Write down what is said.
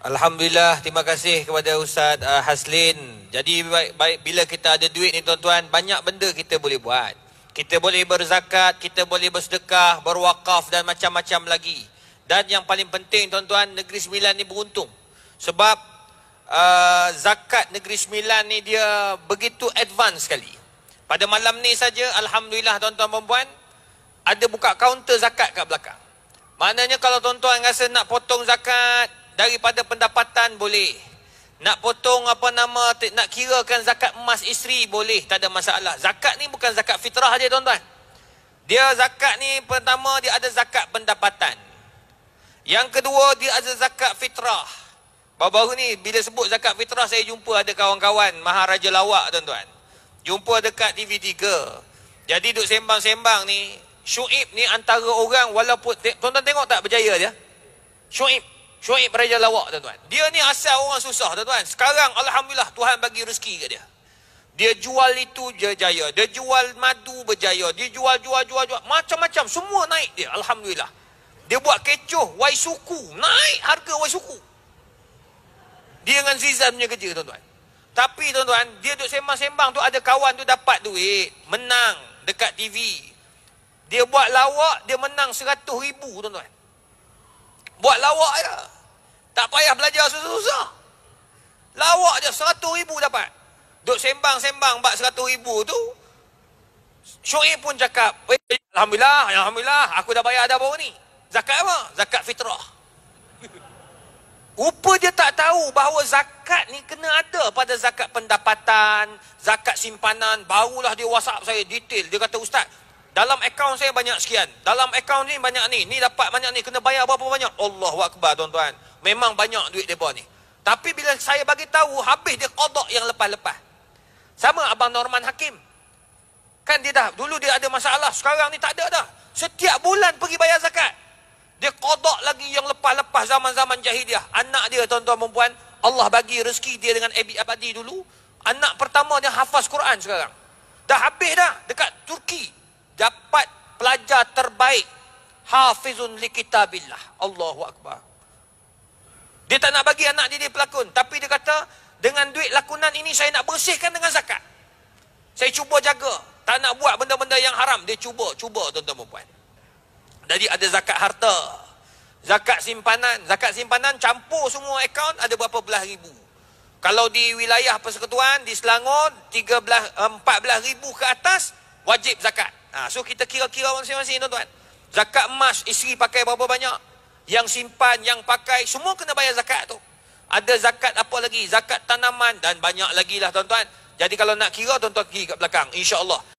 Alhamdulillah, terima kasih kepada Ustaz uh, Haslin. Jadi baik, baik, bila kita ada duit ni tuan-tuan, banyak benda kita boleh buat. Kita boleh berzakat, kita boleh bersedekah, berwakaf dan macam-macam lagi. Dan yang paling penting tuan-tuan, Negeri Sembilan ni beruntung. Sebab uh, zakat Negeri Sembilan ni dia begitu advance sekali. Pada malam ni saja, Alhamdulillah tuan-tuan perempuan, ada buka kaunter zakat kat belakang. Maknanya kalau tuan-tuan rasa nak potong zakat, daripada pendapatan boleh nak potong apa nama nak kirakan zakat emas isteri boleh tak ada masalah zakat ni bukan zakat fitrah aja tuan-tuan dia zakat ni pertama dia ada zakat pendapatan yang kedua dia ada zakat fitrah baru-baru ni bila sebut zakat fitrah saya jumpa ada kawan-kawan maharaja lawak tuan-tuan jumpa dekat TV3 jadi duk sembang-sembang ni Syuib ni antara orang walaupun tuan-tuan tengok tak berjaya dia Syuib Syuib Raja Lawak tuan-tuan. Dia ni asal orang susah tuan-tuan. Sekarang Alhamdulillah Tuhan bagi rezeki kat dia. Dia jual itu jaya, Dia jual madu berjaya. Dia jual, jual, jual, jual. Macam-macam. Semua naik dia. Alhamdulillah. Dia buat kecoh. Wai suku. Naik harga wai suku. Dia dengan Zizan punya kerja tuan-tuan. Tapi tuan-tuan, dia duduk sembang-sembang tu ada kawan tu dapat duit. Menang dekat TV. Dia buat lawak, dia menang seratus ribu tuan-tuan. Buat lawak je. Ya. Tak payah belajar susah-susah. Lawak je seratus ribu dapat. Duduk sembang-sembang bak seratus ribu tu. Syuib pun cakap. Alhamdulillah, ya Alhamdulillah. Aku dah bayar dah baru ni. Zakat apa? Zakat fitrah. Rupa dia tak tahu bahawa zakat ni kena ada pada zakat pendapatan, zakat simpanan. Barulah dia whatsapp saya detail. Dia kata, Ustaz, dalam akaun saya banyak sekian. Dalam akaun ni banyak ni. Ni dapat banyak ni. Kena bayar berapa banyak? Allahuakbar tuan-tuan. Memang banyak duit dia ni. Tapi bila saya bagi tahu habis dia kodok yang lepas-lepas. Sama Abang Norman Hakim. Kan dia dah, dulu dia ada masalah, sekarang ni tak ada dah. Setiap bulan pergi bayar zakat. Dia kodok lagi yang lepas-lepas zaman-zaman jahiliah. Anak dia, tuan-tuan perempuan, Allah bagi rezeki dia dengan Abi Abadi dulu. Anak pertama dia hafaz Quran sekarang. Dah habis dah dekat Turki. Dapat pelajar terbaik. Hafizun li kitabillah. Allahu Akbar. Dia tak nak bagi anak dia jadi pelakon. Tapi dia kata, dengan duit lakonan ini saya nak bersihkan dengan zakat. Saya cuba jaga. Tak nak buat benda-benda yang haram. Dia cuba, cuba tuan-tuan perempuan. Jadi ada zakat harta. Zakat simpanan. Zakat simpanan campur semua akaun ada berapa belah ribu. Kalau di wilayah persekutuan, di Selangor, 13, 14 eh, ribu ke atas, wajib zakat. Ha, so kita kira-kira masing-masing tuan-tuan. Zakat emas, isteri pakai berapa banyak? yang simpan, yang pakai, semua kena bayar zakat tu. Ada zakat apa lagi? Zakat tanaman dan banyak lagi lah tuan-tuan. Jadi kalau nak kira tuan-tuan pergi kat belakang. InsyaAllah.